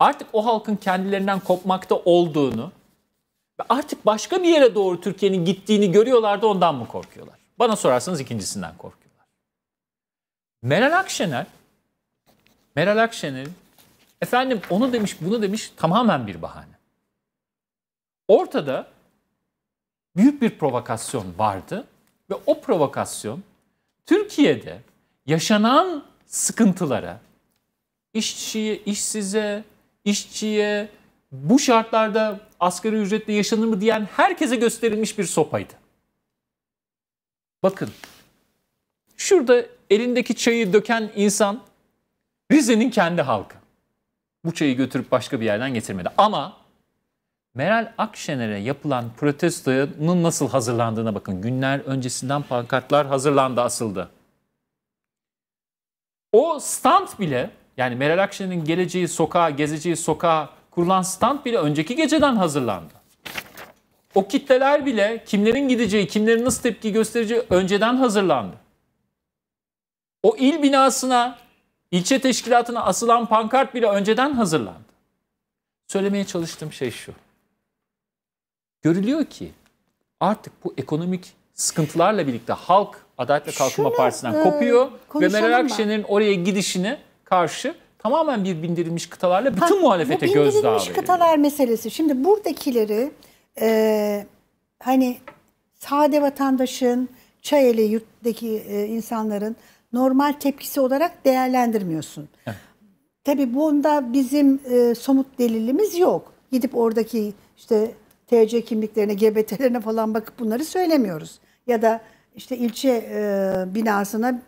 artık o halkın kendilerinden kopmakta olduğunu ve artık başka bir yere doğru Türkiye'nin gittiğini görüyorlardı ondan mı korkuyorlar? Bana sorarsanız ikincisinden korkuyorlar. Meral Akşener, Meral Akşener efendim onu demiş bunu demiş tamamen bir bahane. Ortada büyük bir provokasyon vardı ve o provokasyon Türkiye'de yaşanan sıkıntılara, işçiye, işsize, işçiye, bu şartlarda asgari ücretle yaşanır mı diyen herkese gösterilmiş bir sopaydı. Bakın, şurada elindeki çayı döken insan Rize'nin kendi halkı. Bu çayı götürüp başka bir yerden getirmedi. Ama Meral Akşener'e yapılan protesto'nun nasıl hazırlandığına bakın. Günler öncesinden pankartlar hazırlandı, asıldı. O stand bile yani Meral Akşener'in geleceği sokağa, gezeceği sokağa kurulan stand bile önceki geceden hazırlandı. O kitleler bile kimlerin gideceği, kimlerin nasıl tepki göstereceği önceden hazırlandı. O il binasına, ilçe teşkilatına asılan pankart bile önceden hazırlandı. Söylemeye çalıştığım şey şu. Görülüyor ki artık bu ekonomik sıkıntılarla birlikte halk Adalet ve Kalkınma Şunu, Partisi'nden e, kopuyor ve Meral Akşener'in oraya gidişini karşı tamamen bir bindirilmiş kıtalarla bütün ha, muhalefete gözdağı veriyor. Bu bindirilmiş kıtalar meselesi. Şimdi buradakileri e, hani sade vatandaşın, Çayeli yurttaki e, insanların normal tepkisi olarak değerlendirmiyorsun. Evet. Tabii bunda bizim e, somut delilimiz yok. Gidip oradaki işte TC kimliklerine, GBT'lerine falan bakıp bunları söylemiyoruz. Ya da işte ilçe e, binasına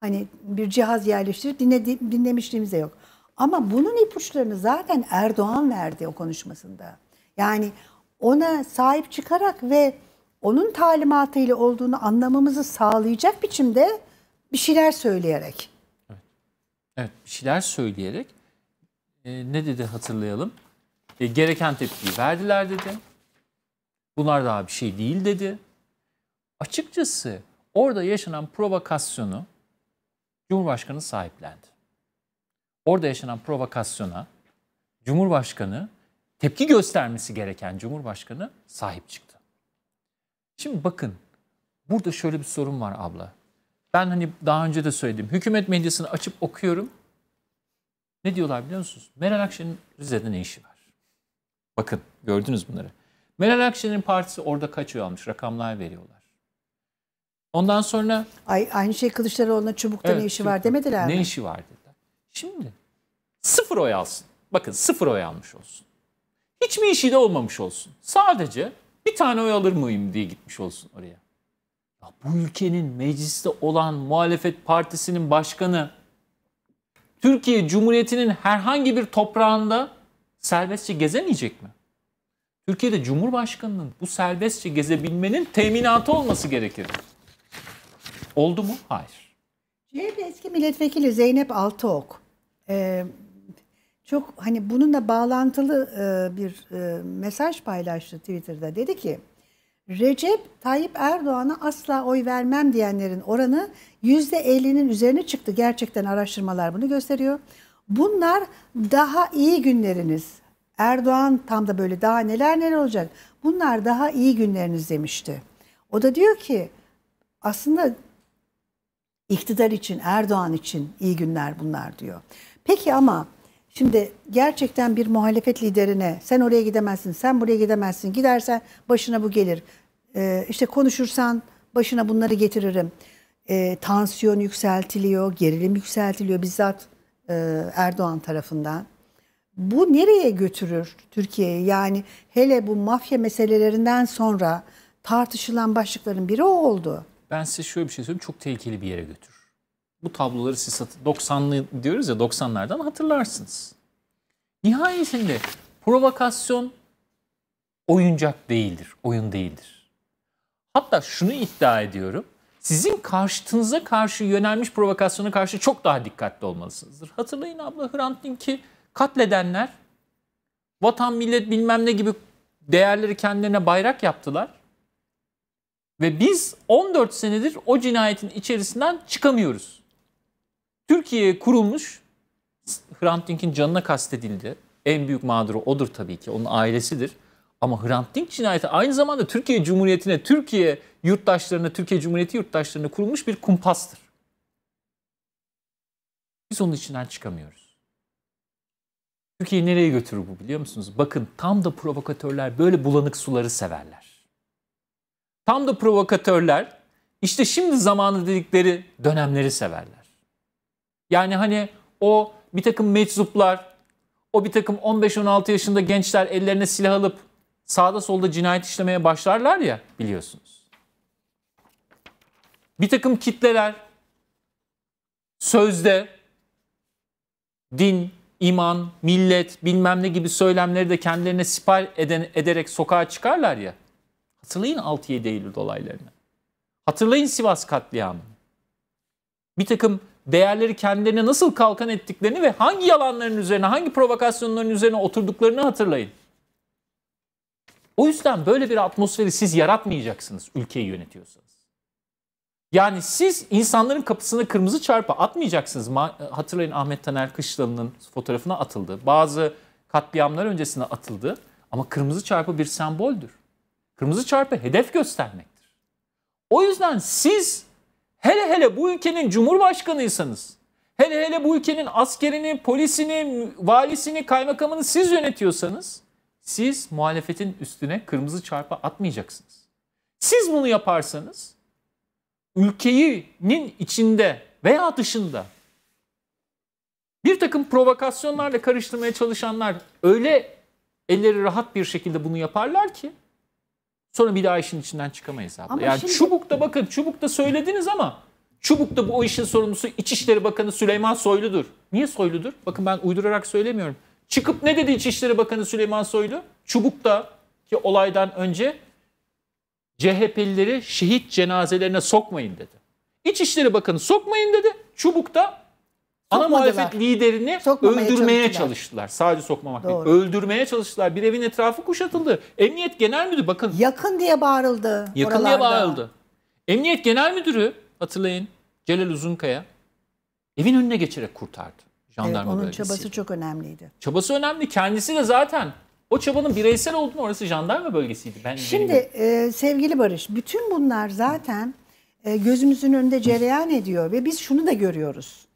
Hani bir cihaz yerleştirip dinle, dinlemişliğimiz de yok. Ama bunun ipuçlarını zaten Erdoğan verdi o konuşmasında. Yani ona sahip çıkarak ve onun talimatıyla olduğunu anlamamızı sağlayacak biçimde bir şeyler söyleyerek. Evet, evet bir şeyler söyleyerek e, ne dedi hatırlayalım. E, gereken tepkiyi verdiler dedi. Bunlar daha bir şey değil dedi. Açıkçası orada yaşanan provokasyonu Cumhurbaşkanı sahiplendi. Orada yaşanan provokasyona Cumhurbaşkanı tepki göstermesi gereken Cumhurbaşkanı sahip çıktı. Şimdi bakın burada şöyle bir sorun var abla. Ben hani daha önce de söyledim. Hükümet medyasını açıp okuyorum. Ne diyorlar biliyor musunuz? Meral Akşener'in Rize'de ne işi var? Bakın gördünüz bunları. Meral Akşener'in partisi orada kaç oy almış? Rakamlar veriyorlar. Ondan sonra... Ay, aynı şey Kılıçdaroğlu'na çubukta evet, ne işi var demediler ne mi? Ne işi var dediler. Şimdi sıfır oy alsın. Bakın sıfır oy almış olsun. mi işi de olmamış olsun. Sadece bir tane oy alır mıyım diye gitmiş olsun oraya. Ya bu ülkenin mecliste olan muhalefet partisinin başkanı Türkiye Cumhuriyeti'nin herhangi bir toprağında serbestçe gezemeyecek mi? Türkiye'de Cumhurbaşkanı'nın bu serbestçe gezebilmenin teminatı olması gerekir. Oldu mu? Hayır. CHP eski milletvekili Zeynep Altıok e, çok hani bununla bağlantılı e, bir e, mesaj paylaştı Twitter'da. Dedi ki Recep Tayyip Erdoğan'a asla oy vermem diyenlerin oranı %50'nin üzerine çıktı. Gerçekten araştırmalar bunu gösteriyor. Bunlar daha iyi günleriniz. Erdoğan tam da böyle daha neler neler olacak. Bunlar daha iyi günleriniz demişti. O da diyor ki aslında İktidar için, Erdoğan için iyi günler bunlar diyor. Peki ama şimdi gerçekten bir muhalefet liderine sen oraya gidemezsin, sen buraya gidemezsin, gidersen başına bu gelir. Ee, işte konuşursan başına bunları getiririm. Ee, tansiyon yükseltiliyor, gerilim yükseltiliyor bizzat e, Erdoğan tarafından. Bu nereye götürür Türkiye'yi? Yani hele bu mafya meselelerinden sonra tartışılan başlıkların biri o oldu. Ben size şöyle bir şey söyleyeyim. Çok tehlikeli bir yere götür. Bu tabloları siz 90'lı diyoruz ya 90'lardan hatırlarsınız. Nihayetinde provokasyon oyuncak değildir, oyun değildir. Hatta şunu iddia ediyorum. Sizin karşıtınıza karşı yönelmiş provokasyona karşı çok daha dikkatli olmalısınızdır. Hatırlayın abla Hrant ki katledenler vatan millet bilmem ne gibi değerleri kendilerine bayrak yaptılar. Ve biz 14 senedir o cinayetin içerisinden çıkamıyoruz. Türkiye kurulmuş, Hrant Dink'in canına kastedildi. En büyük mağduru odur tabii ki, onun ailesidir. Ama Hrant Dink cinayeti aynı zamanda Türkiye Cumhuriyeti'ne, Türkiye yurttaşlarına, Türkiye Cumhuriyeti yurttaşlarına kurulmuş bir kumpastır. Biz onun içinden çıkamıyoruz. Türkiye'yi nereye götürür bu biliyor musunuz? Bakın tam da provokatörler böyle bulanık suları severler. Tam da provokatörler işte şimdi zamanı dedikleri dönemleri severler. Yani hani o bir takım meczuplar, o bir takım 15-16 yaşında gençler ellerine silah alıp sağda solda cinayet işlemeye başlarlar ya biliyorsunuz. Bir takım kitleler sözde din, iman, millet bilmem ne gibi söylemleri de kendilerine sipar eden, ederek sokağa çıkarlar ya. Hatırlayın 6-7 Eylül olaylarını. Hatırlayın Sivas katliamını. Bir takım değerleri kendilerine nasıl kalkan ettiklerini ve hangi yalanların üzerine, hangi provokasyonların üzerine oturduklarını hatırlayın. O yüzden böyle bir atmosferi siz yaratmayacaksınız ülkeyi yönetiyorsanız. Yani siz insanların kapısına kırmızı çarpı atmayacaksınız. Hatırlayın Ahmet Taner Kışlalı'nın fotoğrafına atıldı. Bazı katliamlar öncesinde atıldı. Ama kırmızı çarpı bir semboldür. Kırmızı çarpı hedef göstermektir. O yüzden siz hele hele bu ülkenin cumhurbaşkanıysanız, hele hele bu ülkenin askerini, polisini, valisini, kaymakamını siz yönetiyorsanız siz muhalefetin üstüne kırmızı çarpı atmayacaksınız. Siz bunu yaparsanız ülkeyinin içinde veya dışında bir takım provokasyonlarla karıştırmaya çalışanlar öyle elleri rahat bir şekilde bunu yaparlar ki Sonra bir daha işin içinden çıkamayız abla. Ama yani şimdi... çubukta bakın çubukta söylediniz ama çubukta bu o işin sorumlusu İçişleri Bakanı Süleyman Soylu'dur. Niye Soylu'dur? Bakın ben uydurarak söylemiyorum. Çıkıp ne dedi İçişleri Bakanı Süleyman Soylu? Çubuk'ta ki olaydan önce CHP'lileri şehit cenazelerine sokmayın dedi. İçişleri Bakanı sokmayın dedi. Çubuk'ta Ana muhalefet liderini Sokmamaya öldürmeye çalıştılar. çalıştılar. Sadece sokmamak Doğru. değil. Öldürmeye çalıştılar. Bir evin etrafı kuşatıldı. Emniyet Genel Müdürü bakın. Yakın diye bağırıldı. Yakın oralarda. diye bağırıldı. Emniyet Genel Müdürü hatırlayın Celal Uzunkaya evin önüne geçerek kurtardı. Jandarma evet, onun bölgesi. çabası çok önemliydi. Çabası önemli. Kendisi de zaten o çabanın bireysel olduğunu orası jandarma bölgesiydi. Ben Şimdi e, sevgili Barış bütün bunlar zaten e, gözümüzün önünde cereyan ediyor ve biz şunu da görüyoruz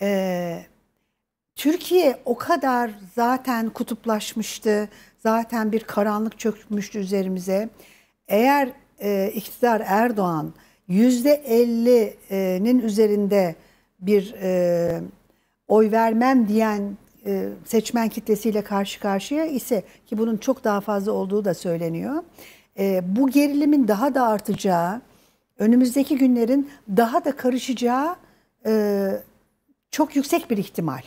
e, Türkiye o kadar zaten kutuplaşmıştı. Zaten bir karanlık çökmüştü üzerimize. Eğer e, iktidar Erdoğan yüzde %50'nin üzerinde bir e, oy vermem diyen e, seçmen kitlesiyle karşı karşıya ise ki bunun çok daha fazla olduğu da söyleniyor. E, bu gerilimin daha da artacağı, önümüzdeki günlerin daha da karışacağı e, çok yüksek bir ihtimal.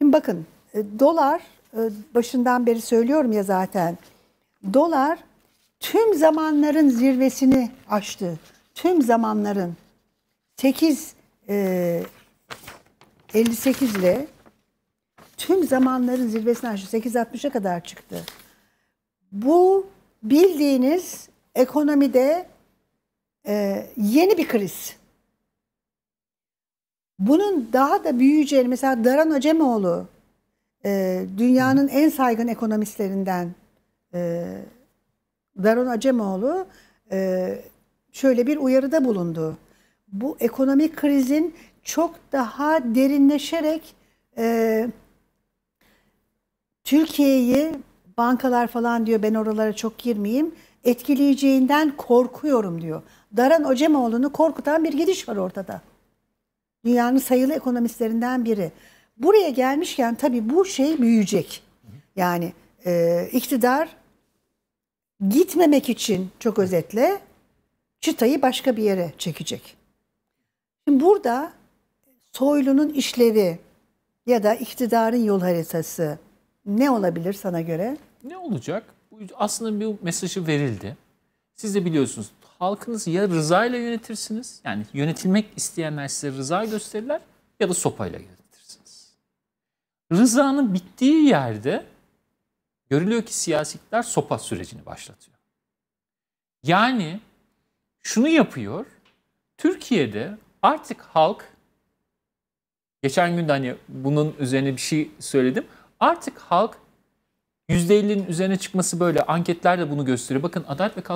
Şimdi bakın e, dolar e, başından beri söylüyorum ya zaten. Dolar tüm zamanların zirvesini aştı. Tüm zamanların 8 e, 58 ile tüm zamanların zirvesini aştı. 8.60'a kadar çıktı. Bu bildiğiniz ekonomide e, yeni bir kriz. Bunun daha da büyüyeceğini mesela Daran Acemoğlu e, dünyanın en saygın ekonomistlerinden e, Daron Acemoğlu e, şöyle bir uyarıda bulundu. Bu ekonomik krizin çok daha derinleşerek e, Türkiye'yi bankalar falan diyor ben oralara çok girmeyeyim etkileyeceğinden korkuyorum diyor. Daran Ocemoğlu'nu korkutan bir gidiş var ortada. Dünyanın sayılı ekonomistlerinden biri. Buraya gelmişken tabii bu şey büyüyecek. Yani e, iktidar gitmemek için çok özetle çıtayı başka bir yere çekecek. Şimdi burada Soylu'nun işlevi ya da iktidarın yol haritası ne olabilir sana göre? Ne olacak? Aslında bir mesajı verildi. Siz de biliyorsunuz halkınızı ya rızayla yönetirsiniz. Yani yönetilmek isteyenler size rıza gösterirler ya da sopayla yönetirsiniz. Rızanın bittiği yerde görülüyor ki siyasetler iktidar sopa sürecini başlatıyor. Yani şunu yapıyor. Türkiye'de artık halk geçen gün de hani bunun üzerine bir şey söyledim. Artık halk %50'nin üzerine çıkması böyle. Anketler de bunu gösteriyor. Bakın Adalet ve Kalkınma